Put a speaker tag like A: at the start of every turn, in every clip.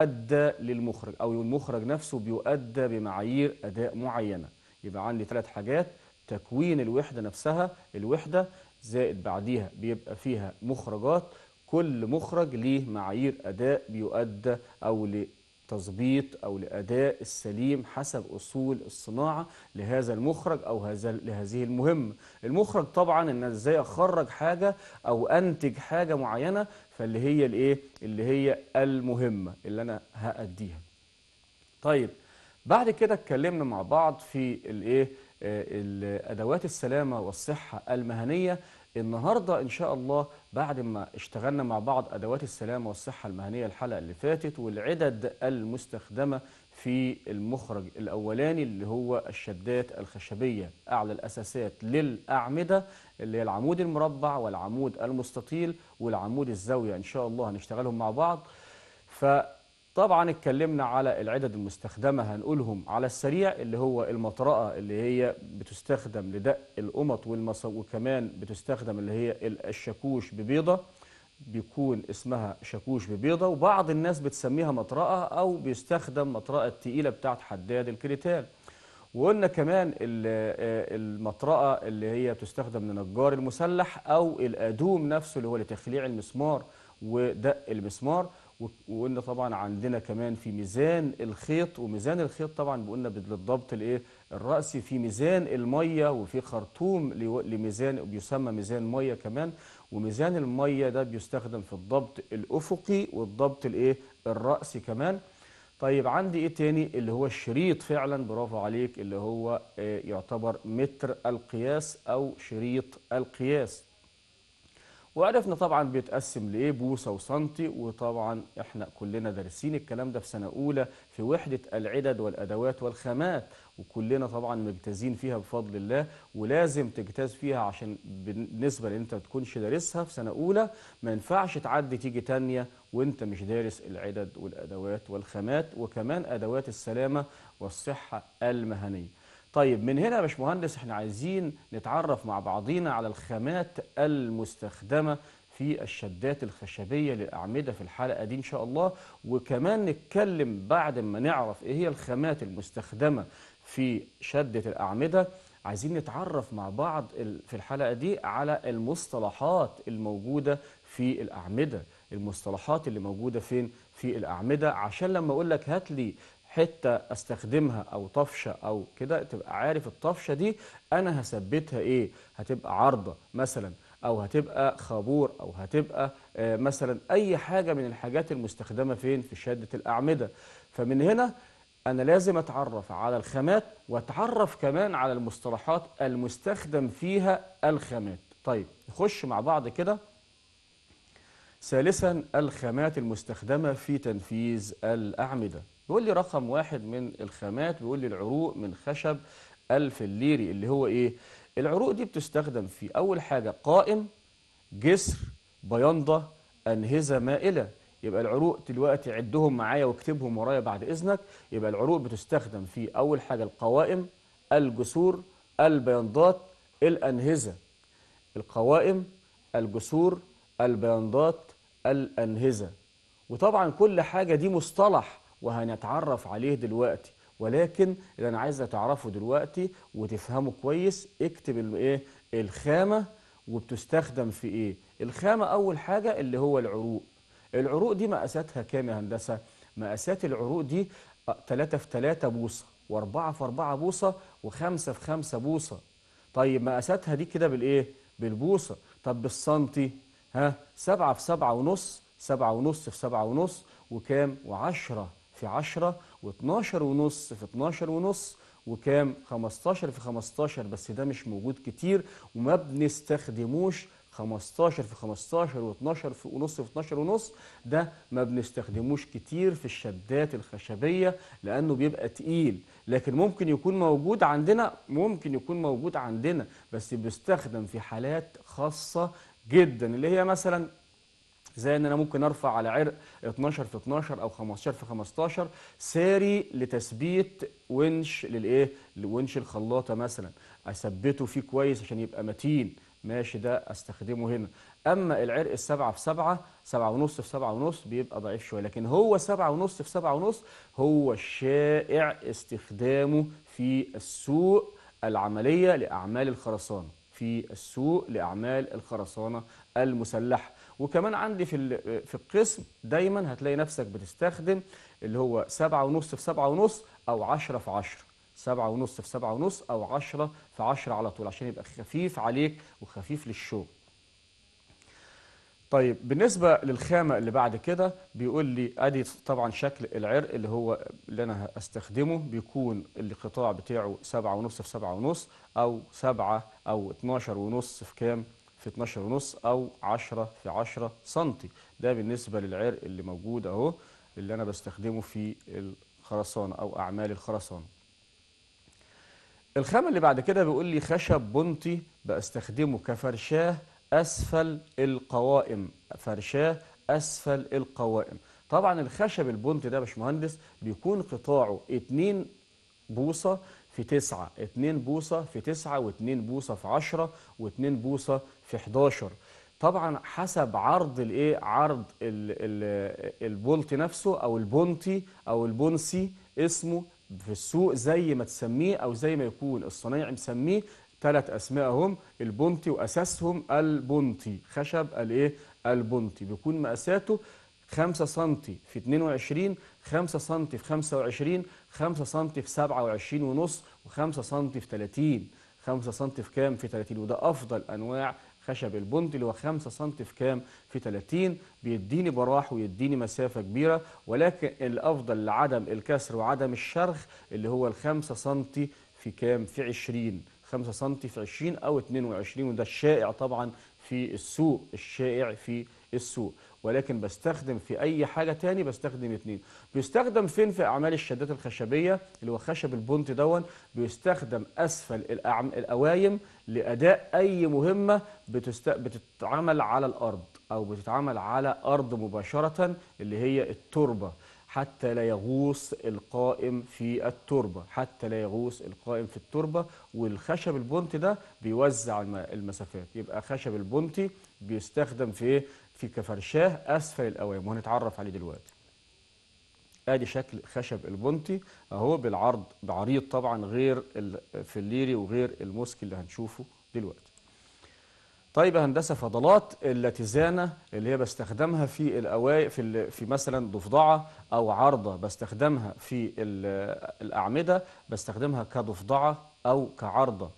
A: يؤدى للمخرج أو المخرج نفسه بيؤدى بمعايير أداء معينة يبقى عندي ثلاث حاجات تكوين الوحدة نفسها الوحدة زائد بعديها بيبقى فيها مخرجات كل مخرج ليه معايير أداء بيؤدى أو لتظبيط أو لأداء السليم حسب أصول الصناعة لهذا المخرج أو هذا لهذه المهمة المخرج طبعا إن إزاي أخرج حاجة أو أنتج حاجة معينة فاللي هي الايه اللي هي المهمه اللي انا هاديها طيب بعد كده اتكلمنا مع بعض في الايه آه، ادوات السلامه والصحه المهنيه النهارده ان شاء الله بعد ما اشتغلنا مع بعض ادوات السلامه والصحه المهنيه الحلقه اللي فاتت والعدد المستخدمه في المخرج الأولاني اللي هو الشدات الخشبية أعلى الأساسات للأعمدة اللي هي العمود المربع والعمود المستطيل والعمود الزاوية إن شاء الله هنشتغلهم مع بعض فطبعا اتكلمنا على العدد المستخدمة هنقولهم على السريع اللي هو المطرقة اللي هي بتستخدم لدق القمط وكمان بتستخدم اللي هي الشاكوش ببيضة بيكون اسمها شاكوش ببيضة وبعض الناس بتسميها مطرقة أو بيستخدم مطرقة الثقيله بتاعت حداد الكريتال وقلنا كمان آه، المطرقة اللي هي بتستخدم لنجار المسلح أو الأدوم نفسه اللي هو لتخليع المسمار ودق المسمار وقلنا طبعا عندنا كمان في ميزان الخيط وميزان الخيط طبعا بقولنا للضبط الايه الراسي في ميزان الميه وفي خرطوم لميزان بيسمى ميزان ميه كمان وميزان المية ده بيستخدم في الضبط الأفقي والضبط الإيه الرأسي كمان طيب عندي إيه تاني اللي هو الشريط فعلا برافو عليك اللي هو آه، يعتبر متر القياس أو شريط القياس وعرفنا طبعا بيتقسم لايه بوصه وسنتي وطبعا احنا كلنا دارسين الكلام ده في سنه اولى في وحده العدد والادوات والخامات وكلنا طبعا مجتازين فيها بفضل الله ولازم تجتاز فيها عشان بالنسبه لان انت ما تكونش دارسها في سنه اولى ما ينفعش تعدي تيجي ثانيه وانت مش دارس العدد والادوات والخامات وكمان ادوات السلامه والصحه المهنيه. طيب من هنا يا باشمهندس احنا عايزين نتعرف مع بعضينا على الخامات المستخدمه في الشدات الخشبيه للاعمده في الحلقه دي ان شاء الله وكمان نتكلم بعد ما نعرف ايه هي الخامات المستخدمه في شدة الأعمدة عايزين نتعرف مع بعض في الحلقة دي على المصطلحات الموجودة في الأعمدة المصطلحات اللي موجودة فين في الأعمدة عشان لما أقول لك هات لي حتة استخدمها أو طفشة أو كده تبقى عارف الطفشة دي أنا هثبتها إيه هتبقى عرضة مثلا أو هتبقى خابور أو هتبقى آه، مثلا أي حاجة من الحاجات المستخدمة فين في شدة الأعمدة فمن هنا أنا لازم أتعرف على الخامات وأتعرف كمان على المصطلحات المستخدم فيها الخامات طيب نخش مع بعض كده ثالثا الخامات المستخدمة في تنفيذ الأعمدة بيقول لي رقم واحد من الخامات بيقول لي العروق من خشب الفليري اللي هو إيه العروق دي بتستخدم في أول حاجة قائم جسر بيانضة أنهزة مائلة يبقى العروق دلوقتي عدهم معايا واكتبهم ورايا بعد إذنك يبقى العروق بتستخدم في أول حاجة القوائم الجسور البياندات الأنهزة القوائم الجسور البياندات الأنهزة وطبعا كل حاجة دي مصطلح وهنتعرف عليه دلوقتي ولكن اللي أنا عايز تعرفه دلوقتي وتفهمه كويس اكتب الإيه الخامة وبتستخدم في إيه الخامة أول حاجة اللي هو العروق العروق دي مقاساتها كام يا هندسه مقاسات العروق دي 3 آه، في 3 بوصه و4 في 4 بوصه و5 في 5 بوصه طيب مقاساتها دي كده بالايه بالبوصه طب بالسنتي ها 7 في 7 ونص 7 ونص في 7 ونص وكام و10 في 10 و12 ونص في 12 ونص وكام 15 في 15 بس ده مش موجود كتير وما بنستخدموش 15 في 15 و12 في ونص في 12 ونص ده ما بنستخدموش كتير في الشدات الخشبيه لانه بيبقى تقيل لكن ممكن يكون موجود عندنا ممكن يكون موجود عندنا بس بيستخدم في حالات خاصه جدا اللي هي مثلا زي ان انا ممكن ارفع على عرق 12 في 12 او 15 في 15 ساري لتثبيت ونش للايه لونش الخلاطه مثلا اثبته فيه كويس عشان يبقى متين ماشي ده استخدمه هنا اما العرق السبعة في سبعة سبعة ونص في سبعة ونص بيبقى ضعيف شوية لكن هو سبعة ونص في سبعة ونص هو الشائع استخدامه في السوق العملية لأعمال الخرسانة في السوق لأعمال الخرسانة المسلحة وكمان عندي في في القسم دايما هتلاقي نفسك بتستخدم اللي هو سبعة ونص في سبعة ونص أو عشرة في عشرة سبعة ونص في سبعة ونص أو عشرة في عشرة على طول عشان يبقى خفيف عليك وخفيف للشغل طيب بالنسبة للخامة اللي بعد كده بيقول لي ادي طبعا شكل العرق اللي هو اللي انا هستخدمه بيكون القطاع بتاعه سبعة ونص في سبعة ونص او سبعة او اتناشر ونص في كام في اتناشر ونص او عشرة في عشرة سنتي ده بالنسبة للعرق اللي موجود اهو اللي انا بستخدمه في الخرسانة او اعمال الخرسانة الخامة اللي بعد كده بيقول لي خشب بنطي بستخدمه كفرشاه أسفل القوائم فرشاه أسفل القوائم طبعا الخشب البنطي ده يا باشمهندس بيكون قطاعه 2 بوصة في 9 2 بوصة في 9 و2 بوصة في 10 و2 بوصة في 11 طبعا حسب عرض الايه عرض البولت نفسه او البونتي او البونسي اسمه في السوق زي ما تسميه أو زي ما يكون الصنايعي مسميه ثلاث أسماء هم البونتي وأساسهم البونتي خشب الإيه البونتي بيكون مقاساته 5 سم في 22 5 سم في 25 5 سم في 27 ونص و5 سم في 30 5 سم في كام في 30 وده افضل انواع خشب البند اللي هو 5 سم في كام في 30 بيديني براح ويديني مسافة كبيرة ولكن الأفضل لعدم الكسر وعدم الشرخ اللي هو ال 5 سم في كام في 20 5 سم في 20 أو 22 وده الشائع طبعا في السوق الشائع في السوق ولكن بستخدم في أي حاجة تاني بستخدم اتنين بيستخدم فين في أعمال الشدات الخشبية اللي هو خشب البنت دون بيستخدم أسفل الأعم... الأوايم لأداء أي مهمة بتست... بتتعمل على الأرض أو بتتعمل على أرض مباشرة اللي هي التربة حتى لا يغوص القائم في التربة حتى لا يغوص القائم في التربة والخشب البنطي ده بيوزع المسافات يبقى خشب البنطي بيستخدم في في كفرشاه أسفل الأوام وهنتعرف عليه دلوقتي ادي شكل خشب البنطي اهو بالعرض بعريض طبعا غير الفليري وغير الموسكي اللي هنشوفه دلوقتي طيب يا هندسه فضلات اللاتيزانه اللي هي بستخدمها في الاوائق في في مثلا ضفدعه او عارضه بستخدمها في الاعمده بستخدمها كضفدعه او كعارضه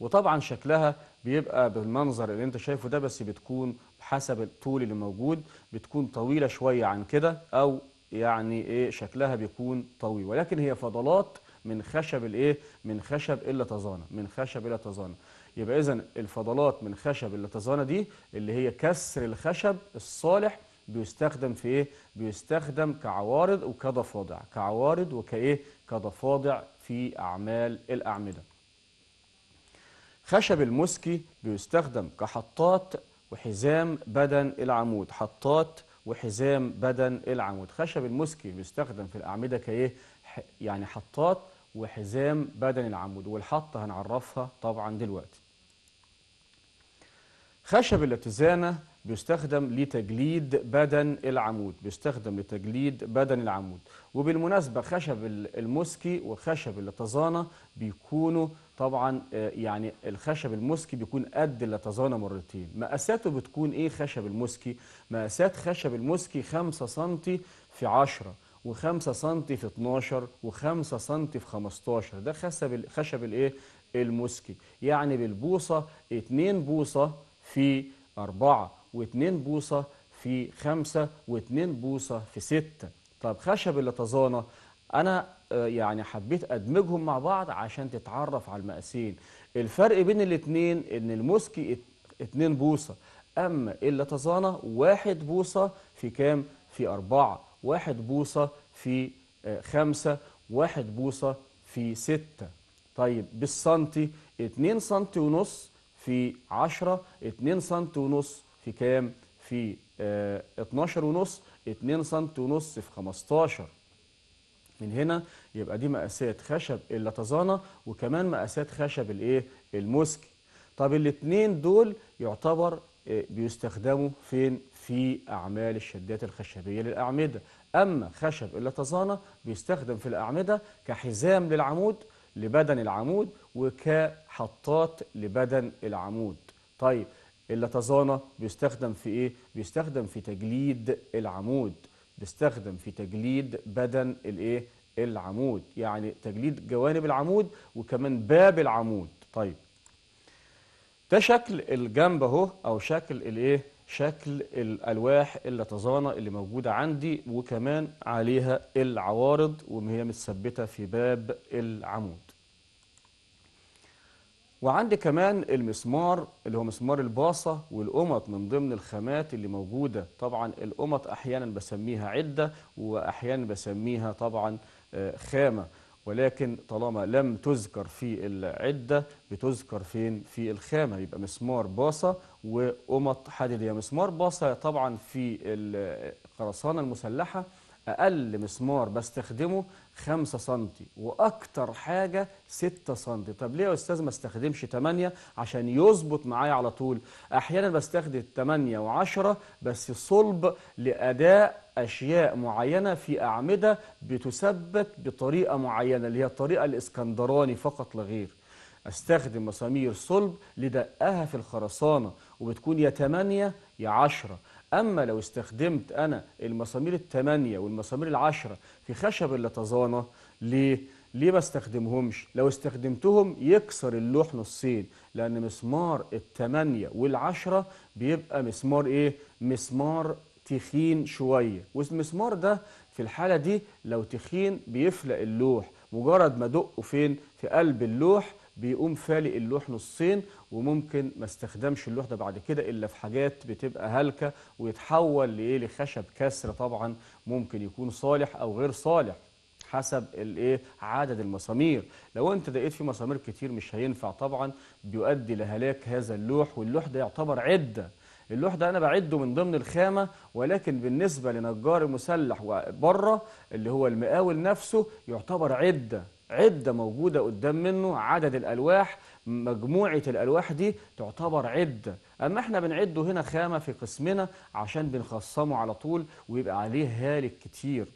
A: وطبعا شكلها بيبقى بالمنظر اللي انت شايفه ده بس بتكون حسب الطول اللي موجود بتكون طويله شويه عن كده او يعني ايه شكلها بيكون طويل ولكن هي فضلات من خشب الايه من خشب اللتزانه من خشب اللتزانه يبقى اذا الفضلات من خشب اللتزانه دي اللي هي كسر الخشب الصالح بيستخدم في ايه بيستخدم كعوارض وكضفادع كعوارض وكايه كضفادع في اعمال الاعمده خشب المسكي بيستخدم كحطات وحزام بدن العمود حطات وحزام بدن العمود خشب المسكي بيستخدم في الأعمدة كإيه يعني حطات وحزام بدن العمود والحطة هنعرفها طبعا دلوقتي خشب الاتزانة بيستخدم لتجليد بدن العمود بيستخدم لتجليد بدن العمود وبالمناسبة خشب المسكي وخشب اللتزانة بيكونوا طبعا آه، يعني الخشب المسكي بيكون قد اللتزانة مرتين مقاساته بتكون ايه خشب المسكي مقاسات خشب المسكي 5 سم في 10 و5 سم في 12 و5 سم في 15 ده خشب خشب الايه المسكي يعني بالبوصه 2 بوصه في 4 و2 بوصه في 5 و2 بوصه في 6 طب خشب اللطزانه انا آه، يعني حبيت ادمجهم مع بعض عشان تتعرف على المقاسين الفرق بين الاثنين ان المسكي 2 بوصه أما اللتزانة واحد بوصة في كام؟ في أربعة واحد بوصة في آه، خمسة واحد بوصة في ستة طيب بالسنتي 2 سنتي ونص في 10 2 سنتي ونص في كام؟ في 12 آه، ونص 2 سنتي ونص في 15 من هنا يبقى دي مقاسات خشب اللتزانة وكمان مقاسات خشب الايه المسك طب الاثنين دول يعتبر إيه، بيستخدموا فين في أعمال الشدات الخشبية للأعمدة أما خشب اللطزانه بيستخدم في الأعمدة كحزام للعمود لبدن العمود وكحطات لبدن العمود طيب اللطزانه بيستخدم في إيه؟ بيستخدم في تجليد العمود بيستخدم في تجليد بدن الإيه؟ العمود يعني تجليد جوانب العمود وكمان باب العمود طيب ده شكل الجنب اهو او شكل الايه شكل الالواح تظانه اللي موجوده عندي وكمان عليها العوارض وهي متثبته في باب العمود وعندي كمان المسمار اللي هو مسمار الباصة والقمط من ضمن الخامات اللي موجودة طبعا القمط أحيانا بسميها عدة وأحيانا بسميها طبعا آه، خامة ولكن طالما لم تذكر في العدة بتذكر فين في الخامة يبقى مسمار باصة وقمط حديدية مسمار باصة طبعا في القرصانة المسلحة أقل مسمار بستخدمه 5 سم وأكتر حاجة 6 سم طب ليه يا أستاذ ما استخدمش 8 عشان يظبط معايا على طول أحيانا بستخدم 8 و10 بس صلب لأداء أشياء معينة في أعمدة بتثبت بطريقة معينة اللي هي الطريقة الإسكندراني فقط لغير استخدم مسامير صلب لدقها في الخرسانة وبتكون يا 8 يا 10 أما لو استخدمت أنا المسامير التمانية والمسامير العشرة في خشب اللتظانة ليه؟ ليه ما استخدمهمش؟ لو استخدمتهم يكسر اللوح نصين لأن مسمار التمانية والعشرة بيبقى مسمار إيه؟ مسمار تخين شوية والمسمار ده في الحالة دي لو تخين بيفلق اللوح مجرد ما دقه فين في قلب اللوح بيقوم فالق اللوح نصين وممكن ما استخدمش اللوح ده بعد كده الا في حاجات بتبقى هالكه ويتحول لايه لخشب كسر طبعا ممكن يكون صالح او غير صالح حسب الايه عدد المسامير لو انت دقيت في مسامير كتير مش هينفع طبعا بيؤدي لهلاك هذا اللوح واللوح ده يعتبر عده اللوح ده انا بعده من ضمن الخامه ولكن بالنسبه لنجار مسلح بره اللي هو المقاول نفسه يعتبر عده عده موجوده قدام منه عدد الالواح مجموعه الالواح دي تعتبر عده اما احنا بنعده هنا خامه في قسمنا عشان بنخصمه على طول ويبقى عليه هالك كتير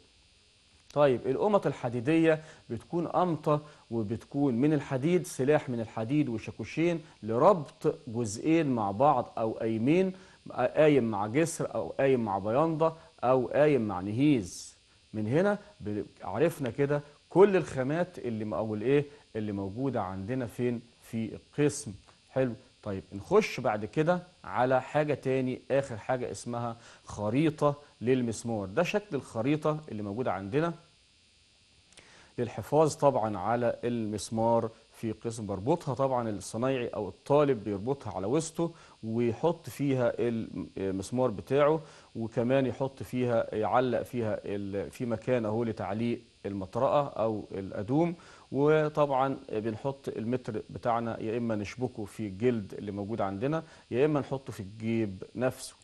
A: طيب القمط الحديدية بتكون أمطى وبتكون من الحديد سلاح من الحديد وشاكوشين لربط جزئين مع بعض أو أيمين قايم مع جسر او قايم مع بياندا او قايم مع نهيز من هنا عرفنا كده كل الخامات اللي او الايه اللي موجوده عندنا فين في القسم حلو طيب نخش بعد كده على حاجه تاني اخر حاجه اسمها خريطه للمسمار ده شكل الخريطه اللي موجوده عندنا للحفاظ طبعا على المسمار في قسم بربطها طبعا الصنايعي او الطالب بيربطها على وسطه ويحط فيها المسمار بتاعه وكمان يحط فيها يعلق فيها في مكان اهو لتعليق المطرقه او الادوم وطبعا بنحط المتر بتاعنا يا اما نشبكه في الجلد اللي موجود عندنا يا اما نحطه في الجيب نفسه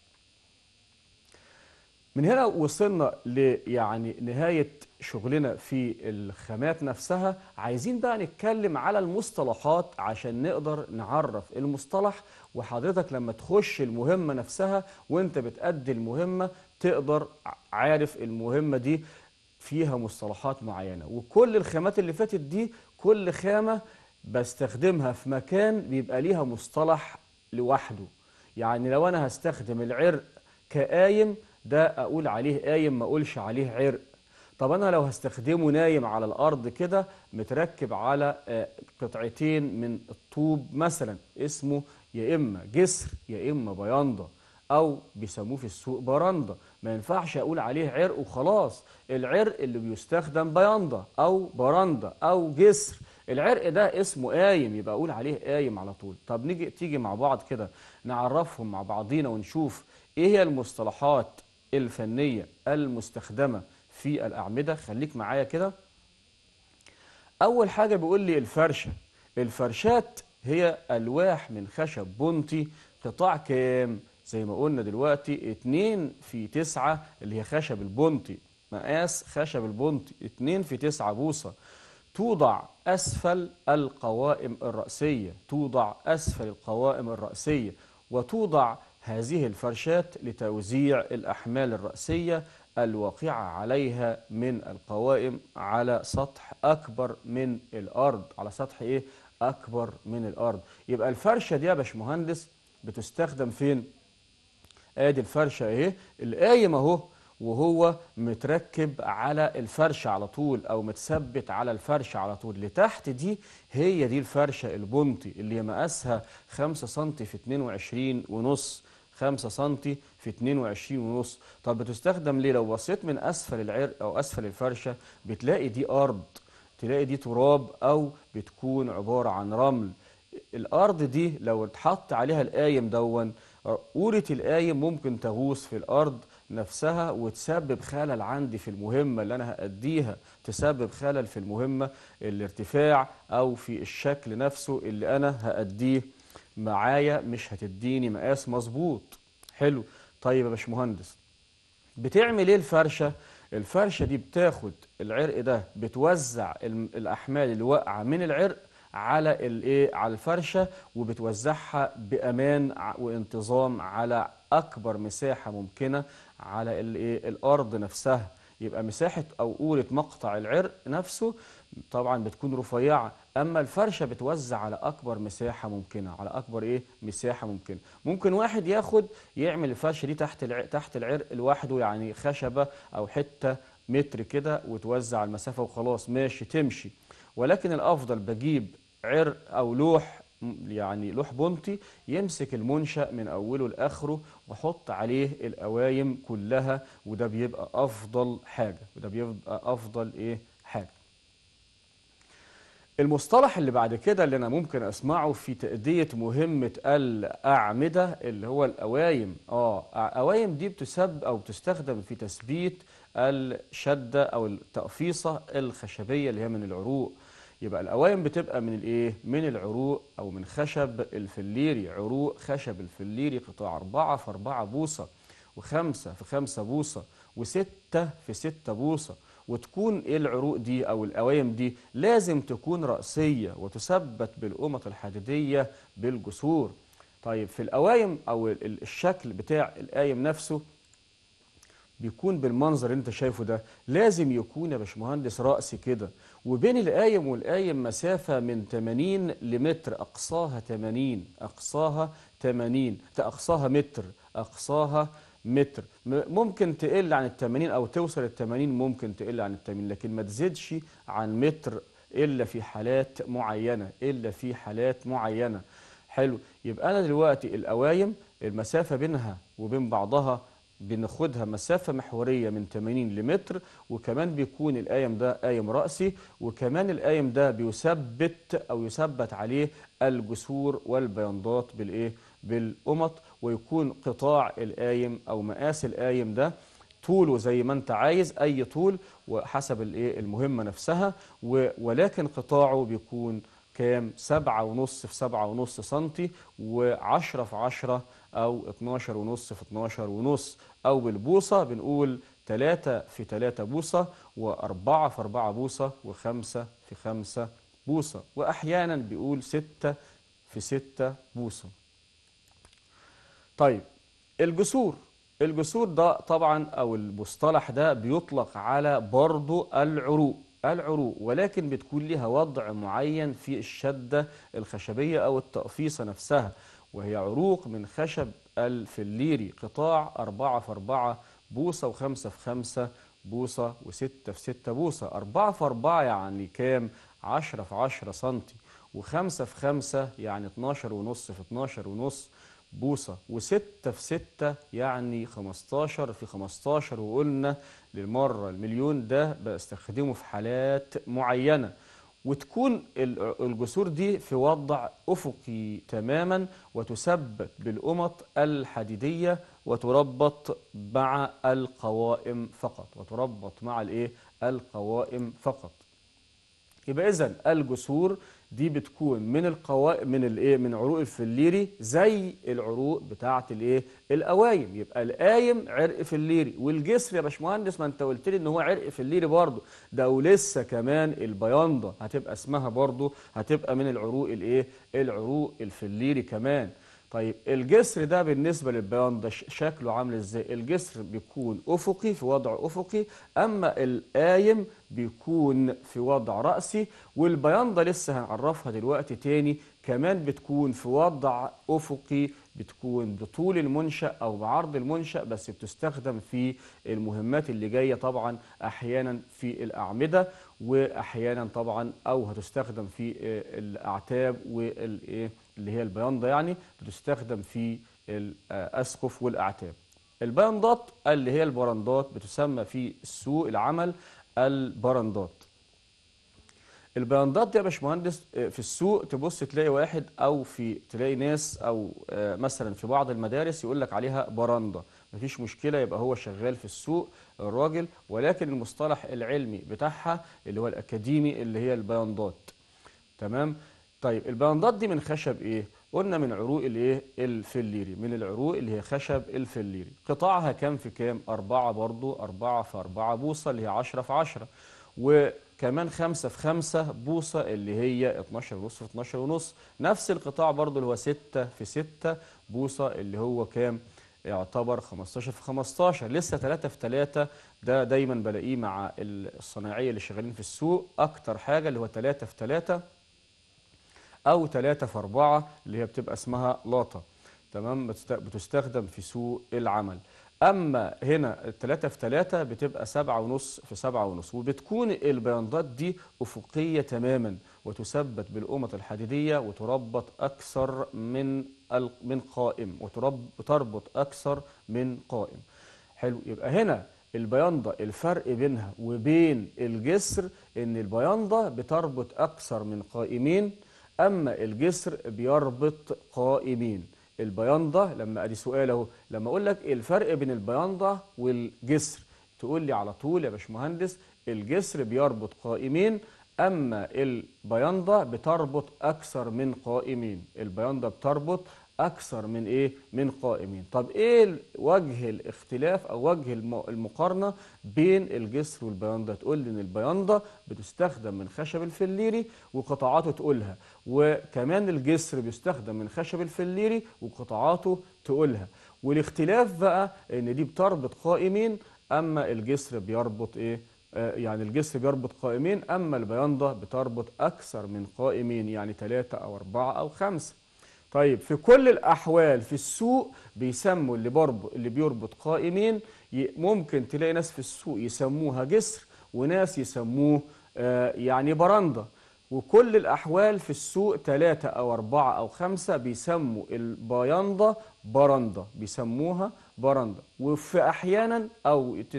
A: من هنا وصلنا ليعني نهاية شغلنا في الخامات نفسها عايزين بقى نتكلم على المصطلحات عشان نقدر نعرف المصطلح وحضرتك لما تخش المهمة نفسها وانت بتأدي المهمة تقدر عارف المهمة دي فيها مصطلحات معينة وكل الخامات اللي فاتت دي كل خامة بستخدمها في مكان بيبقى ليها مصطلح لوحده يعني لو أنا هستخدم العرق كآيم ده أقول عليه قايم ما أقولش عليه عرق طب أنا لو هستخدمه نايم على الأرض كده متركب على آه، قطعتين من الطوب مثلا اسمه يا إما جسر يا إما بيانضة أو بيسموه في السوق برندة ما ينفعش أقول عليه عرق وخلاص العرق اللي بيستخدم بيانضة أو برندة أو جسر العرق ده اسمه قايم يبقى اقول عليه قايم على طول طب نيجي تيجي مع بعض كده نعرفهم مع بعضينا ونشوف ايه هي المصطلحات الفنية المستخدمة في الأعمدة خليك معايا كده أول حاجة بيقول لي الفرشة الفرشات هي ألواح من خشب بنطي قطاع كام؟ زي ما قلنا دلوقتي 2 في 9 اللي هي خشب البنطي مقاس خشب البنطي 2 في 9 بوصة توضع أسفل القوائم الرأسية توضع أسفل القوائم الرأسية وتوضع هذه الفرشات لتوزيع الأحمال الرأسية الواقعة عليها من القوائم على سطح أكبر من الأرض على سطح إيه؟ أكبر من الأرض يبقى الفرشة دي يا باشمهندس بتستخدم فين؟ آدي الفرشة إيه؟ القايم أهو وهو متركب على الفرشة على طول أو متثبت على الفرشة على طول لتحت دي هي دي الفرشة البنطي اللي مقاسها 5 سم في 22 ونص 5 سم في 22 ونص طب بتستخدم ليه لو بصيت من أسفل العرق أو أسفل الفرشة بتلاقي دي أرض تلاقي دي تراب أو بتكون عبارة عن رمل الأرض دي لو اتحط عليها القايم دون قولة القايم ممكن تغوص في الأرض نفسها وتسبب خلل عندي في المهمة اللي أنا هأديها تسبب خلل في المهمة الارتفاع أو في الشكل نفسه اللي أنا هأديه معايا مش هتديني مقاس مظبوط حلو طيب يا باشمهندس بتعمل ايه الفرشة الفرشة دي بتاخد العرق ده بتوزع الأحمال اللي واقعة من العرق على الايه على الفرشه وبتوزعها بامان وانتظام على اكبر مساحه ممكنه على إيه، الارض نفسها يبقى مساحه او قوله مقطع العرق نفسه طبعا بتكون رفيعه اما الفرشه بتوزع على اكبر مساحه ممكنه على اكبر ايه مساحه ممكنه ممكن واحد ياخد يعمل الفرشه دي تحت العرق تحت العرق لوحده يعني خشبه او حته متر كده وتوزع المسافه وخلاص ماشي تمشي ولكن الافضل بجيب عرق او لوح يعني لوح بنطي يمسك المنشأ من أوله لآخره وحط عليه القوايم كلها وده بيبقى أفضل حاجة وده بيبقى أفضل إيه حاجة المصطلح اللي بعد كده اللي أنا ممكن أسمعه في تأدية مهمة الأعمدة اللي هو القوايم آه قوايم دي بتسب أو بتستخدم في تثبيت الشدة أو التقفيصة الخشبية اللي هي من العروق يبقى الأوائم بتبقى من الايه من العروق او من خشب الفليري عروق خشب الفليري قطاع 4 في 4 بوصه و5 في 5 بوصه و6 في 6 بوصه وتكون ايه العروق دي او الأوائم دي لازم تكون رأسية وتثبت بالأمة الحديدية بالجسور طيب في الأوائم او الشكل بتاع الآيم نفسه بيكون بالمنظر اللي انت شايفه ده لازم يكون يا باشمهندس رأسي كده وبين القايم والقايم مسافة من 80 لمتر أقصاها 80 أقصاها 80 أقصاها متر أقصاها متر ممكن تقل عن ال 80 أو توصل ال 80 ممكن تقل عن ال 80 لكن ما تزيدش عن متر إلا في حالات معينة إلا في حالات معينة حلو يبقى أنا دلوقتي القوايم المسافة بينها وبين بعضها بناخدها مسافة محورية من 80 لمتر وكمان بيكون القايم ده قايم رأسي وكمان القايم ده بيثبت أو يثبت عليه الجسور والبياندات بالإيه؟ بالقمط ويكون قطاع القايم أو مقاس القايم ده طوله زي ما انت عايز اي طول وحسب الايه المهمه نفسها ولكن قطاعه بيكون كام 7.5 في 7.5 سنتي و10 في عشرة أو 12 ونص في 12 ونص أو بالبوصة بنقول 3 في 3 بوصة و4 في 4 بوصة و5 في 5 بوصة وأحيانا بيقول 6 في 6 بوصة طيب الجسور الجسور ده طبعا أو المصطلح ده بيطلق على برضو العروق العروق ولكن بتكون لها وضع معين في الشدة الخشبية أو التقفيصة نفسها وهي عروق من خشب الفليري قطاع 4 في 4 بوصة و5 في 5 بوصة و6 في 6 بوصة 4 في 4 يعني كام؟ 10 في 10 سنتي و5 في 5 يعني 12 ونص في 12 ونص بوصة و6 في 6 يعني 15 في 15 وقلنا للمرة المليون ده بستخدمه في حالات معينة وتكون الجسور دي في وضع أفقي تماما وتثبت بالأمط الحديدية وتربط مع القوائم فقط وتربط مع الايه القوائم فقط يبقى إذا الجسور دي بتكون من القوا من الايه من عروق الفليري زي العروق بتاعه الايه القوايم يبقى القايم عرق فليري والجسر يا باشمهندس ما انت قلت لي ان هو عرق فليري برضه ده ولسه كمان البيانضه هتبقى اسمها برضه هتبقى من العروق الايه العروق الفليري كمان طيب الجسر ده بالنسبة للبيان ده شكله عامل ازاي الجسر بيكون أفقي في وضع أفقي أما القايم بيكون في وضع رأسي والبيان ده لسه هنعرفها دلوقتي تاني كمان بتكون في وضع أفقي بتكون بطول المنشأ أو بعرض المنشأ بس بتستخدم في المهمات اللي جاية طبعا أحيانا في الأعمدة وأحيانا طبعا أو هتستخدم في آه، الأعتاب والإيه اللي هي البيانضة يعني بتستخدم في الأسقف والأعتاب البيانضات اللي هي البرندات بتسمى في سوق العمل البرندات البيانضات دي يا باشمهندس آه، في السوق تبص تلاقي واحد او في تلاقي ناس او آه، مثلا في بعض المدارس يقول لك عليها برانده مفيش مشكله يبقى هو شغال في السوق الراجل ولكن المصطلح العلمي بتاعها اللي هو الاكاديمي اللي هي البراندات تمام طيب البندات دي من خشب ايه قلنا من عروق الايه الفليري من العروق اللي هي خشب الفليري قطاعها كام في كام أربعة برضو أربعة في أربعة بوصة اللي هي 10 في 10 وكمان خمسة في خمسة بوصة اللي هي 12 ونص في 12 ونص نفس القطاع برضو اللي هو ستة في ستة بوصة اللي هو كام يعتبر 15 في 15 لسه 3 في 3 ده دايما بلاقيه مع الصناعيه اللي شغالين في السوق اكتر حاجه اللي هو 3 في 3 أو 3 في 4 اللي هي بتبقى اسمها لاطة تمام بتستخدم في سوق العمل أما هنا 3 في 3 بتبقى 7 7.5 في 7.5 وبتكون البياندات دي أفقية تماما وتثبت بالقمط الحديدية وتربط أكثر من من قائم وتربط أكثر من قائم حلو يبقى هنا البياندة الفرق بينها وبين الجسر ان البياندة بتربط اكثر من قائمين أما الجسر بيربط قائمين البيانضة لما أدي سؤاله لما أقول لك الفرق بين البيانضة والجسر تقول لي على طول يا باشمهندس الجسر بيربط قائمين أما البيانضة بتربط أكثر من قائمين البيانضة بتربط أكثر من إيه؟ من قائمين طب إيه وجه الاختلاف أو وجه المقارنة بين الجسر والبياندا تقول لي إن البياندا بتستخدم من خشب الفليري وقطاعاته تقولها وكمان الجسر بيستخدم من خشب الفليري وقطاعاته تقولها والاختلاف بقى إن دي بتربط قائمين أما الجسر بيربط إيه؟ آه، يعني الجسر بيربط قائمين أما البياندا بتربط أكثر من قائمين يعني ثلاثة أو أربعة أو خمسة طيب في كل الأحوال في السوق بيسموا اللي, بربط اللي بيربط قائمين ممكن تلاقي ناس في السوق يسموها جسر وناس يسموه آه، يعني برندة وكل الأحوال في السوق ثلاثة أو أربعة أو خمسة بيسموا البيانضة برندة بيسموها برندة وفي أحيانا أو 90%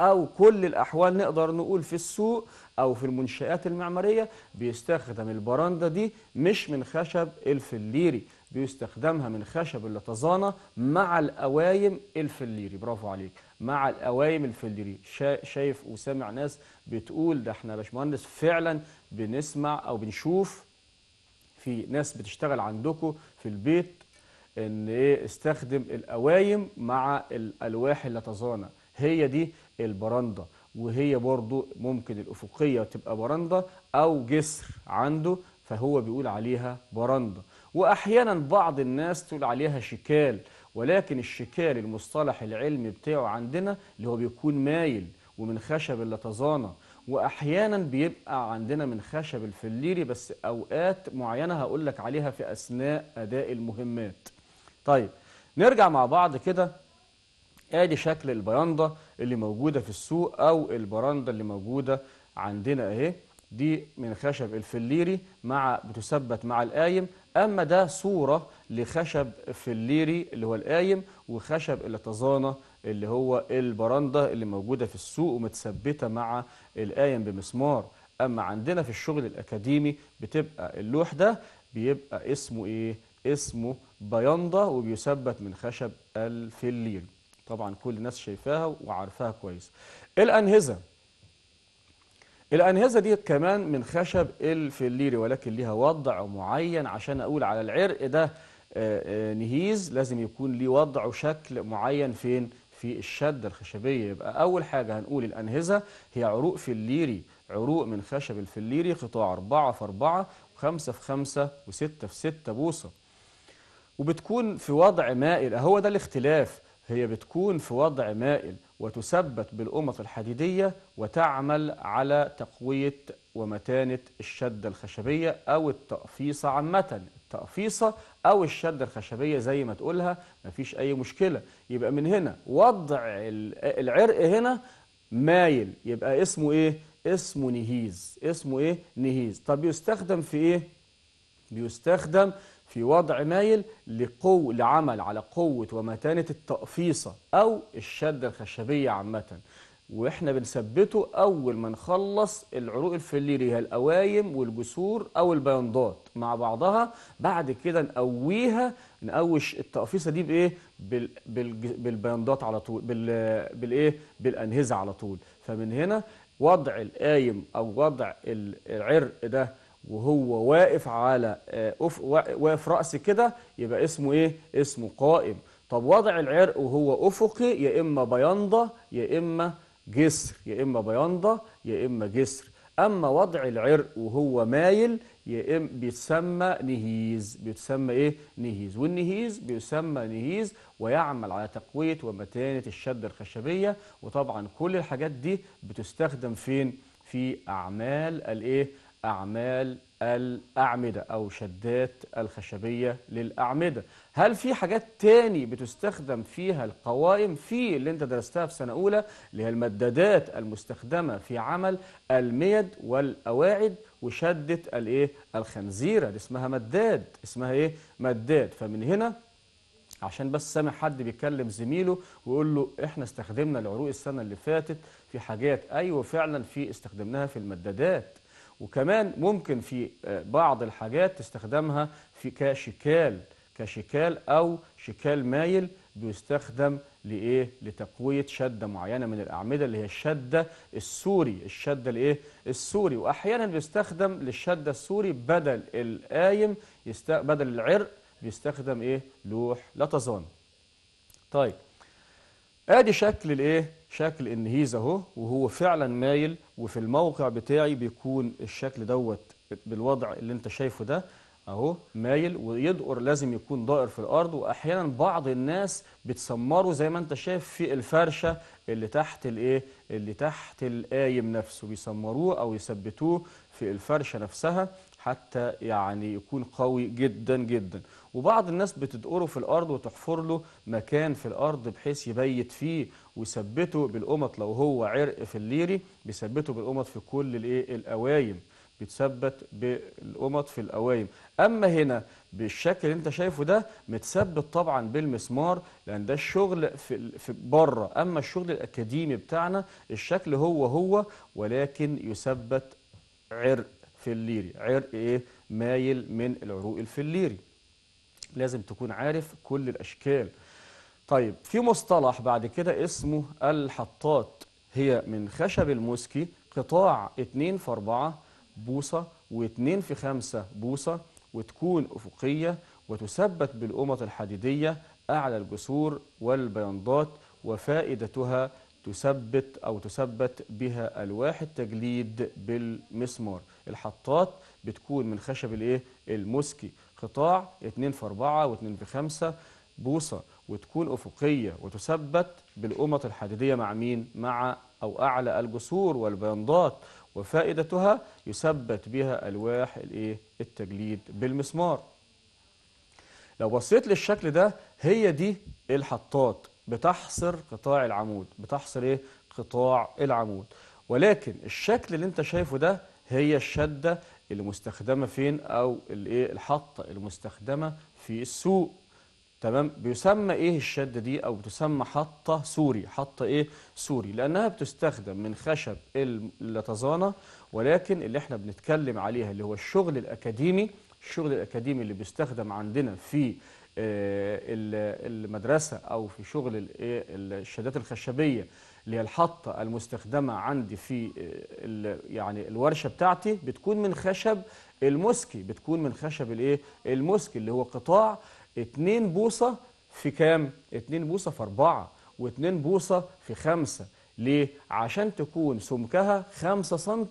A: أو كل الأحوال نقدر نقول في السوق أو في المنشآت المعمارية بيستخدم البراندة دي مش من خشب الفليري بيستخدمها من خشب اللطزانة مع القوايم الفليري برافو عليك مع القوايم الفليري شايف وسامع ناس بتقول ده احنا يا باشمهندس فعلا بنسمع أو بنشوف في ناس بتشتغل عندكم في البيت ان ايه استخدم القوايم مع الالواح اللطزانه هي دي البرانده وهي برضو ممكن الأفقية تبقى برندة أو جسر عنده فهو بيقول عليها برندة وأحيانا بعض الناس تقول عليها شكال ولكن الشكال المصطلح العلمي بتاعه عندنا اللي هو بيكون مايل ومن خشب اللتظانة وأحيانا بيبقى عندنا من خشب الفليري بس أوقات معينة هقول لك عليها في أثناء أداء المهمات طيب نرجع مع بعض كده ادي شكل البرندة اللي موجودة في السوق او البراندة اللي موجودة عندنا اهي دي من خشب الفليري مع بتثبت مع القايم اما ده صورة لخشب فليري اللي هو القايم وخشب الاتزانة اللي هو البراندة اللي موجودة في السوق ومتثبتة مع القايم بمسمار اما عندنا في الشغل الاكاديمي بتبقى اللوح ده بيبقى اسمه ايه اسمه بيانضة وبيثبت من خشب الفليري طبعا كل الناس شايفاها وعارفاها كويس الأنهزة الأنهزة ديت كمان من خشب الفليري ولكن ليها وضع معين عشان أقول على العرق ده آه، آه، نهيز لازم يكون ليه وضع وشكل معين فين في الشدة الخشبية يبقى أول حاجة هنقول الأنهزة هي عروق فليري عروق من خشب الفليري قطاع 4 في 4 و5 في 5 و6 في 6 بوصة وبتكون في وضع مائل هو ده الاختلاف هي بتكون في وضع مائل وتثبت بالأمط الحديدية وتعمل على تقوية ومتانة الشدة الخشبية أو التقفيصة عامة التقفيصة أو الشدة الخشبية زي ما تقولها مفيش أي مشكلة يبقى من هنا وضع العرق هنا مايل يبقى اسمه إيه؟ اسمه نهيز اسمه إيه؟ نهيز طب يستخدم في إيه؟ بيستخدم في وضع مايل لقو لعمل على قوة ومتانة التقفيصة أو الشدة الخشبية عامة وإحنا بنثبته أول ما نخلص العروق هي القوايم والجسور أو البياندات مع بعضها بعد كده نقويها نقوش التقفيصة دي بإيه؟ بالبياندات على طول بال... بالإيه؟ بالأنهزة على طول فمن هنا وضع القايم أو وضع العرق ده وهو واقف على آه، واقف رأس كده يبقى اسمه ايه اسمه قائم طب وضع العرق وهو أفقي يا إما بيانضة يا إما جسر يا إما بيانضة يا إما جسر أما وضع العرق وهو مايل يا إما بيتسمى نهيز بيتسمى إيه نهيز والنهيز بيسمى نهيز ويعمل على تقوية ومتانة الشدة الخشبية وطبعا كل الحاجات دي بتستخدم فين في أعمال الإيه أعمال الأعمدة أو شدات الخشبية للأعمدة هل في حاجات تاني بتستخدم فيها القوائم في اللي انت درستها في سنة أولى اللي هي المدادات المستخدمة في عمل الميد والأواعد وشدة الايه الخنزيرة دي اسمها مداد اسمها ايه مداد فمن هنا عشان بس سامع حد بيكلم زميله ويقول له احنا استخدمنا العروق السنة اللي فاتت في حاجات ايوه فعلا في استخدمناها في المدادات وكمان ممكن في آه، بعض الحاجات تستخدمها في كشكال كشكال أو شكال مايل بيستخدم لإيه؟ لتقوية شدة معينة من الأعمدة اللي هي الشدة السوري، الشدة الإيه؟ السوري، وأحيانا بيستخدم للشدة السوري بدل القايم يست... بدل العرق بيستخدم إيه؟ لوح لطزان. طيب آدي شكل الإيه؟ شكل انهيز اهو وهو فعلا مايل وفي الموقع بتاعي بيكون الشكل دوت بالوضع اللي انت شايفه ده اهو مايل ويدقر لازم يكون دائر في الارض واحيانا بعض الناس بتسمره زي ما انت شايف في الفرشه اللي تحت الايه اللي تحت القايم نفسه بيسمروه او يثبتوه في الفرشه نفسها حتى يعني يكون قوي جدا جدا وبعض الناس بتدقره في الارض وتحفر له مكان في الارض بحيث يبيت فيه ويثبته بالقمط لو هو عرق في الليري بيثبته بالقمط في كل الايه القوايم بيتثبت بالقمط في القوايم اما هنا بالشكل اللي انت شايفه ده متثبت طبعا بالمسمار لان ده الشغل في في بره اما الشغل الاكاديمي بتاعنا الشكل هو هو ولكن يثبت عرق في الليري عرق ايه مايل من العروق الفليري لازم تكون عارف كل الاشكال طيب في مصطلح بعد كده اسمه الحطات هي من خشب الموسكي قطاع 2 في 4 بوصة و2 في 5 بوصة وتكون أفقية وتثبت بالأمط الحديدية أعلى الجسور والبياضات وفائدتها تثبت أو تثبت بها ألواح التجليد بالمسمار الحطات بتكون من خشب الايه الموسكي قطاع 2 في 4 و2 في 5 بوصة وتكون أفقية وتثبت بالأمة الحديدية مع مين؟ مع أو أعلى الجسور والبياضات وفائدتها يثبت بها ألواح التجليد بالمسمار لو بصيت للشكل ده هي دي الحطات بتحصر قطاع العمود بتحصر ايه قطاع العمود ولكن الشكل اللي انت شايفه ده هي الشده اللي مستخدمه فين او الايه الحطه المستخدمه في السوق تمام بيسمى ايه الشده دي او بتسمى حطه سوري حطه ايه سوري لانها بتستخدم من خشب اللتزانه ولكن اللي احنا بنتكلم عليها اللي هو الشغل الاكاديمي الشغل الاكاديمي اللي بيستخدم عندنا في آه، المدرسه او في شغل إيه، الشدات الخشبيه اللي هي الحطه المستخدمه عندي في آه، يعني الورشه بتاعتي بتكون من خشب المسكي بتكون من خشب الايه المسكي اللي هو قطاع 2 بوصة في كام؟ 2 بوصة في 4 و2 بوصة في 5 ليه؟ عشان تكون سمكها 5 سم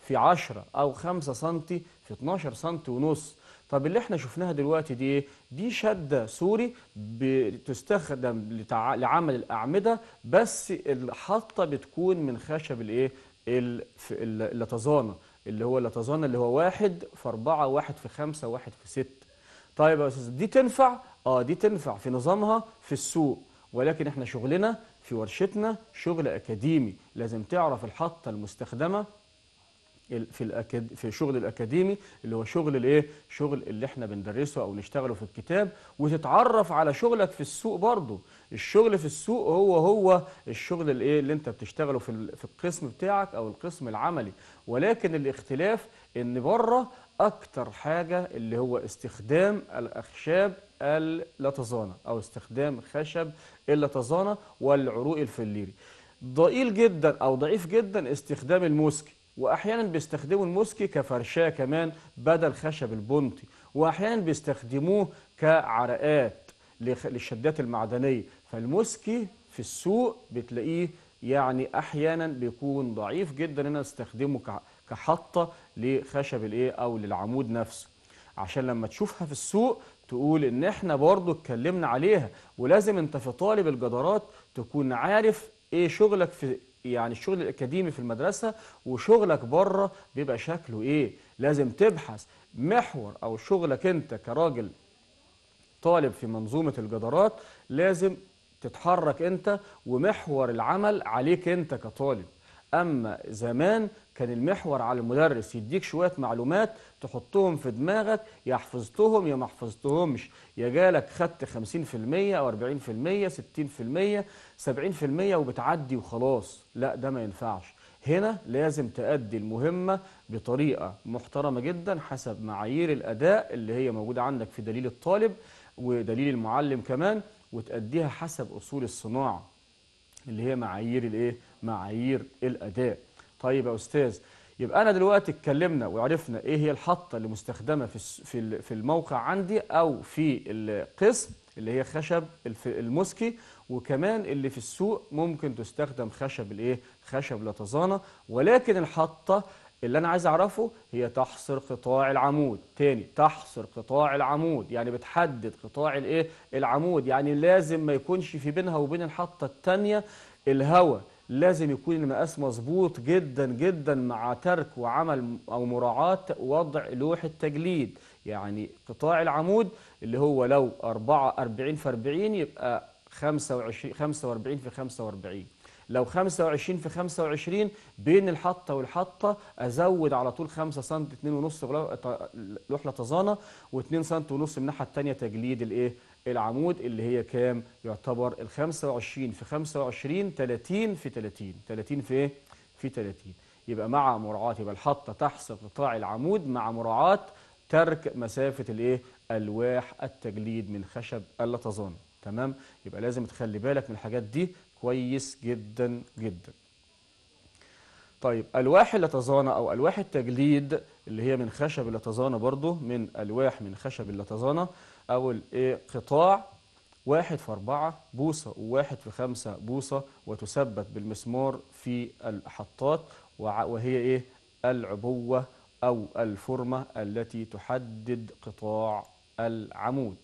A: في 10 أو 5 سم في 12 سم ونص طب اللي احنا شفناها دلوقتي دي إيه؟ دي شدة سوري بتستخدم لعمل الأعمدة بس الحطة بتكون من خشب الايه؟ اللتزانة اللي هو اللتزانة اللي هو واحد في أربعة واحد في خمسة واحد في ستة طيب يا استاذ دي تنفع اه دي تنفع في نظامها في السوق ولكن احنا شغلنا في ورشتنا شغل اكاديمي لازم تعرف الحطه المستخدمه في الأكاد... في شغل الاكاديمي اللي هو شغل الايه شغل اللي احنا بندرسه او نشتغله في الكتاب وتتعرف على شغلك في السوق برضه الشغل في السوق هو هو الشغل الايه اللي انت بتشتغله في في القسم بتاعك او القسم العملي ولكن الاختلاف ان بره اكتر حاجة اللي هو استخدام الاخشاب اللتزانة او استخدام خشب اللتزانة والعروق الفليري ضئيل جدا او ضعيف جدا استخدام الموسكي واحيانا بيستخدموا الموسكي كفرشاه كمان بدل خشب البنطي واحيانا بيستخدموه كعرقات للشدات المعدنيه فالموسكي في السوق بتلاقيه يعني احيانا بيكون ضعيف جدا ان انا استخدمه كحطة لخشب الايه او للعمود نفسه عشان لما تشوفها في السوق تقول ان احنا برضو اتكلمنا عليها ولازم انت في طالب الجدارات تكون عارف ايه شغلك في يعني الشغل الاكاديمي في المدرسة وشغلك بره بيبقى شكله ايه لازم تبحث محور او شغلك انت كراجل طالب في منظومة الجدارات لازم تتحرك انت ومحور العمل عليك انت كطالب اما زمان كان المحور على المدرس يديك شويه معلومات تحطهم في دماغك يا حفظتهم يا ما حفظتهمش يا جالك خدت 50% او 40% 60% 70% وبتعدي وخلاص لا ده ما ينفعش هنا لازم تأدي المهمة بطريقة محترمة جدا حسب معايير الأداء اللي هي موجودة عندك في دليل الطالب ودليل المعلم كمان وتأديها حسب أصول الصناعة اللي هي معايير الايه معايير الأداء طيب يا أستاذ يبقى أنا دلوقتي اتكلمنا وعرفنا إيه هي الحطة اللي مستخدمة في في الموقع عندي أو في القسم اللي هي خشب المسكي وكمان اللي في السوق ممكن تستخدم خشب الايه خشب لطزانه ولكن الحطه اللي انا عايز اعرفه هي تحصر قطاع العمود تاني تحصر قطاع العمود يعني بتحدد قطاع الايه العمود يعني لازم ما يكونش في بينها وبين الحطه الثانيه الهواء لازم يكون المقاس مظبوط جدا جدا مع ترك وعمل أو مراعاة وضع لوح التجليد يعني قطاع العمود اللي هو لو 4 40 في 40 يبقى 25 45 في 45 لو 25 في 25 بين الحطه والحطه ازود على طول 5 سم 2.5 لوحه طزانه و2 سم ونص من الناحيه الثانيه تجليد الايه العمود اللي هي كام يعتبر ال 25 في 25 30 في 30 30 في ايه في 30 يبقى مع مراعاة يبقى الحطة تحت قطاع العمود مع مراعاة ترك مسافة الايه ألواح التجليد من خشب اللطزان تمام يبقى لازم تخلي بالك من الحاجات دي كويس جدا جدا طيب ألواح اللطزانة أو ألواح التجليد اللي هي من خشب اللتزانة برضو من ألواح من خشب اللتزانة أو قطاع واحد في أربعة بوصة وواحد في خمسة بوصة وتثبت بالمسمار في الحطات وهي إيه العبوة أو الفرمة التي تحدد قطاع العمود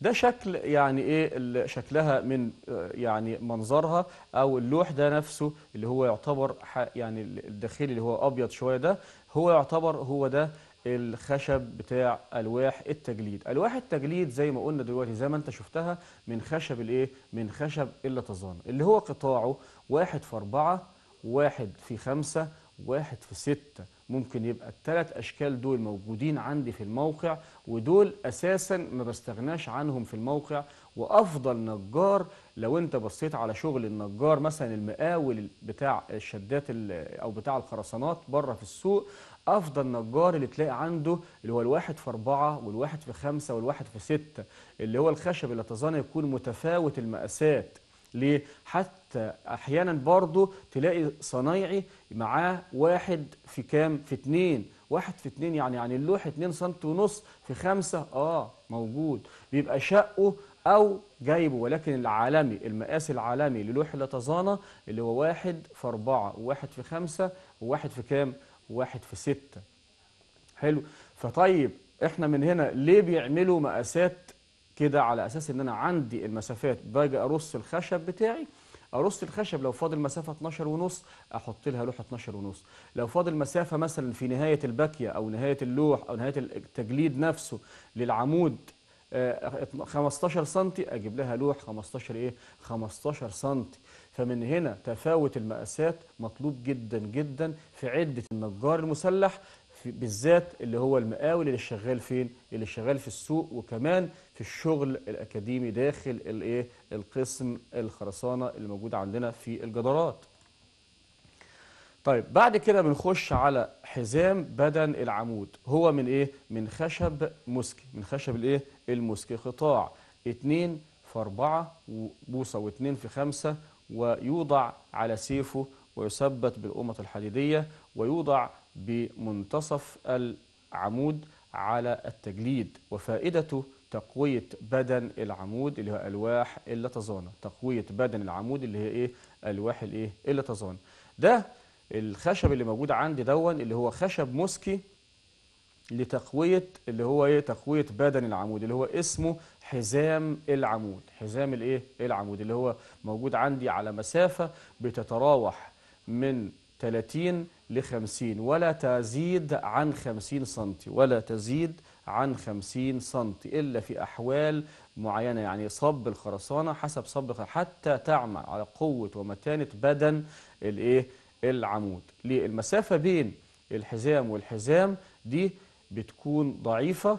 A: ده شكل يعني ايه شكلها من يعني منظرها او اللوح ده نفسه اللي هو يعتبر يعني الداخلي اللي هو ابيض شويه ده هو يعتبر هو ده الخشب بتاع الواح التجليد الواح التجليد زي ما قلنا دلوقتي زي ما انت شفتها من خشب الايه من خشب اللتظان اللي هو قطاعه واحد في أربعة واحد في خمسة واحد في ستة ممكن يبقى التلات أشكال دول موجودين عندي في الموقع ودول أساسا ما بستغناش عنهم في الموقع وأفضل نجار لو انت بصيت على شغل النجار مثلا المقاول بتاع الشدات او بتاع الخرسانات بره في السوق افضل نجار اللي تلاقي عنده اللي هو الواحد في اربعه والواحد في خمسه والواحد في سته اللي هو الخشب اللي اتظن يكون متفاوت المقاسات ليه؟ حتى احيانا برضه تلاقي صنايعي معاه واحد في كام؟ في اتنين، واحد في اتنين يعني يعني اللوح اتنين سم ونص في خمسه اه موجود، بيبقى شقه أو جايبه ولكن العالمي المقاس العالمي للوح اللتظانة اللي هو واحد في أربعة وواحد في خمسة وواحد في كام؟ واحد في ستة حلو فطيب احنا من هنا ليه بيعملوا مقاسات كده على أساس إن أنا عندي المسافات باجي أرص الخشب بتاعي ارص الخشب لو فاضل مسافه 12 ونص احط لها لوحه 12 ونص لو فاضل مسافه مثلا في نهايه الباكيه او نهايه اللوح او نهايه التجليد نفسه للعمود 15 سم اجيب لها لوح 15 ايه 15 سم فمن هنا تفاوت المقاسات مطلوب جدا جدا في عده النجار المسلح بالذات اللي هو المقاول اللي شغال فين اللي شغال في السوق وكمان في الشغل الاكاديمي داخل الايه القسم الخرسانه اللي موجود عندنا في الجدارات طيب بعد كده بنخش على حزام بدن العمود هو من ايه من خشب مسكي من خشب الايه المسكي قطاع 2 في 4 بوصه و2 في 5 ويوضع على سيفه ويثبت بالقمة الحديدية ويوضع بمنتصف العمود على التجليد وفائدته تقوية بدن العمود اللي هو ألواح اللتزانة تقوية بدن العمود اللي هي إيه ألواح الإيه اللتزانة ده الخشب اللي موجود عندي دون اللي هو خشب مسكي لتقويه اللي هو ايه تقويه بدن العمود اللي هو اسمه حزام العمود حزام الايه العمود اللي هو موجود عندي على مسافه بتتراوح من 30 ل 50 ولا تزيد عن 50 سم ولا تزيد عن 50 سم الا في احوال معينه يعني صب الخرسانه حسب صب حتى تعمل على قوه ومتانه بدن الايه العمود ليه المسافة بين الحزام والحزام دي بتكون ضعيفة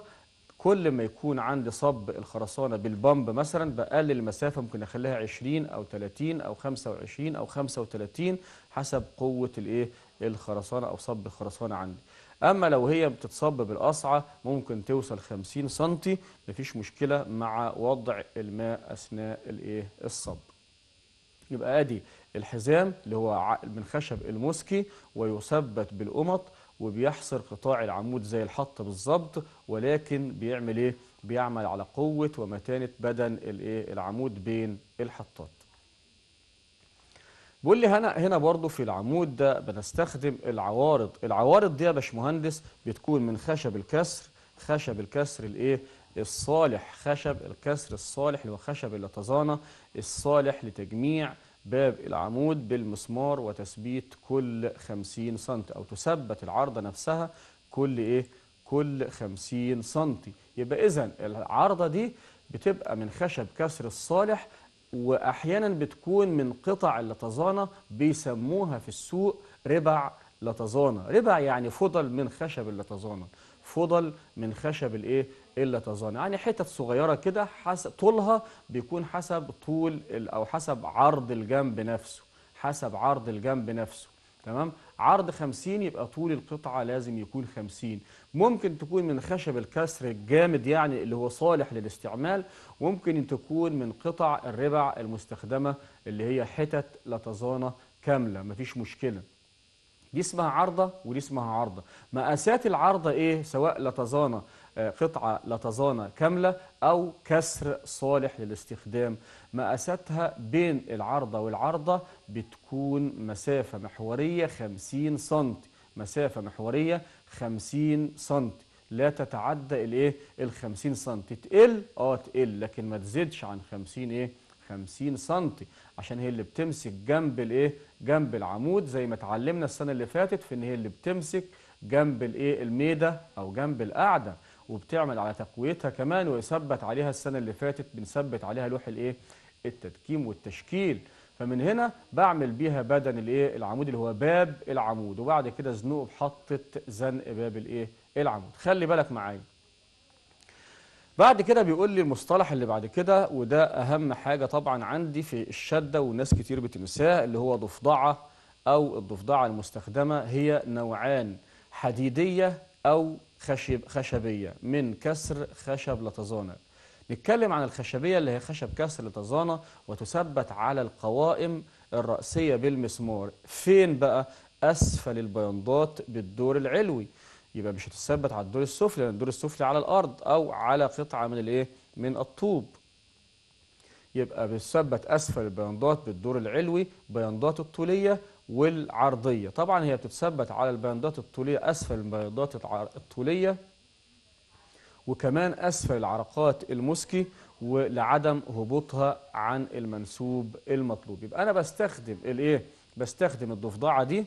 A: كل ما يكون عندي صب الخرسانة بالبمب مثلا بقلل المسافة ممكن أخليها 20 أو 30 أو 25 أو 35 حسب قوة الإيه الخرسانة أو صب الخرسانة عندي أما لو هي بتتصب بالأصعى ممكن توصل 50 سنتي مفيش مشكلة مع وضع الماء أثناء الإيه الصب يبقى أدي الحزام اللي هو من خشب الموسكي ويثبت بالقمط وبيحصر قطاع العمود زي الحط بالظبط ولكن بيعمل ايه بيعمل على قوه ومتانه بدن الايه العمود بين الحطات بيقول لي هنا هنا برضو في العمود ده بنستخدم العوارض العوارض دي يا باشمهندس بتكون من خشب الكسر خشب الكسر الايه الصالح خشب الكسر الصالح اللي هو خشب اللتزانه الصالح لتجميع باب العمود بالمسمار وتثبيت كل 50 سم أو تثبت العارضة نفسها كل إيه؟ كل 50 سم يبقى إذا العارضة دي بتبقى من خشب كسر الصالح وأحيانا بتكون من قطع اللطزانة بيسموها في السوق ربع لطزانة ربع يعني فضل من خشب اللطزانة فضل من خشب الايه الا تظن يعني حتت صغيره كده حسب طولها بيكون حسب طول او حسب عرض الجنب نفسه حسب عرض الجنب نفسه تمام عرض 50 يبقى طول القطعه لازم يكون 50 ممكن تكون من خشب الكسر الجامد يعني اللي هو صالح للاستعمال وممكن تكون من قطع الربع المستخدمه اللي هي حتت لطزانه كامله مفيش مشكله دي اسمها عارضه ودي اسمها عارضه مقاسات العارضه ايه سواء لطزانه آه، قطعة لطزانة كاملة أو كسر صالح للاستخدام مقاساتها بين العرضة والعرضة بتكون مسافة محورية 50 سم مسافة محورية 50 سم لا تتعدى الايه ال 50 إيه؟ سم تقل اه تقل لكن ما تزيدش عن 50 ايه 50 سم عشان هي اللي بتمسك جنب الايه جنب العمود زي ما اتعلمنا السنه اللي فاتت في ان هي اللي بتمسك جنب الايه الميده او جنب القاعده وبتعمل على تقويتها كمان ويثبت عليها السنة اللي فاتت بنثبت عليها لوح الايه التدكيم والتشكيل فمن هنا بعمل بيها بدن الايه العمود اللي هو باب العمود وبعد كده زنوق بحطة زنق باب الايه العمود خلي بالك معايا بعد كده بيقول لي المصطلح اللي بعد كده وده اهم حاجه طبعا عندي في الشده وناس كتير بتنساه اللي هو ضفدعه او الضفدعه المستخدمه هي نوعان حديديه او خشب خشبية من كسر خشب لتزانة نتكلم عن الخشبية اللي هي خشب كسر لتزانة وتثبت على القوائم الرأسية بالمسمار فين بقى؟ أسفل البياضات بالدور العلوي يبقى مش هتثبت على الدور السفلي لأن الدور السفلي على الأرض أو على قطعة من الإيه؟ من الطوب يبقى بتثبت أسفل البياضات بالدور العلوي بياضات الطولية والعرضية طبعا هي بتتثبت على البياندات الطولية أسفل البياندات الطولية وكمان أسفل العرقات المسكي ولعدم هبوطها عن المنسوب المطلوب يبقى أنا بستخدم الإيه؟ بستخدم الضفدعة دي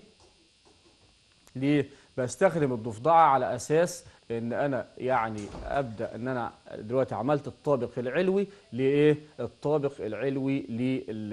A: ليه؟ بستخدم الضفدعة على أساس ان انا يعني ابدا ان انا دلوقتي عملت الطابق العلوي لايه الطابق العلوي لل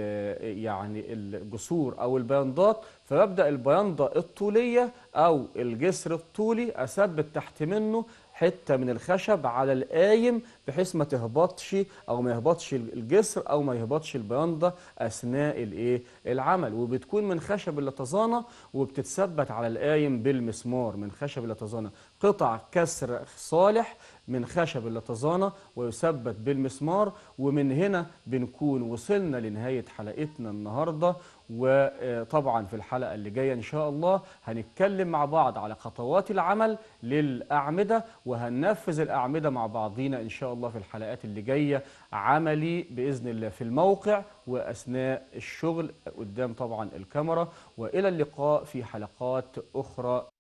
A: يعني الجسور او البياندات فببدا البياضه الطوليه او الجسر الطولي اثبت تحت منه حته من الخشب على القايم بحيث ما تهبطش او ما يهبطش الجسر او ما يهبطش البيانضه اثناء الايه العمل وبتكون من خشب اللتظانه وبتتثبت على القايم بالمسمار من خشب اللتظانه قطع كسر صالح من خشب اللطزانة ويثبت بالمسمار ومن هنا بنكون وصلنا لنهاية حلقتنا النهاردة وطبعا في الحلقة اللي جاية إن شاء الله هنتكلم مع بعض على خطوات العمل للأعمدة وهننفذ الأعمدة مع بعضينا إن شاء الله في الحلقات اللي جاية عملي بإذن الله في الموقع وأثناء الشغل قدام طبعا الكاميرا وإلى اللقاء في حلقات أخرى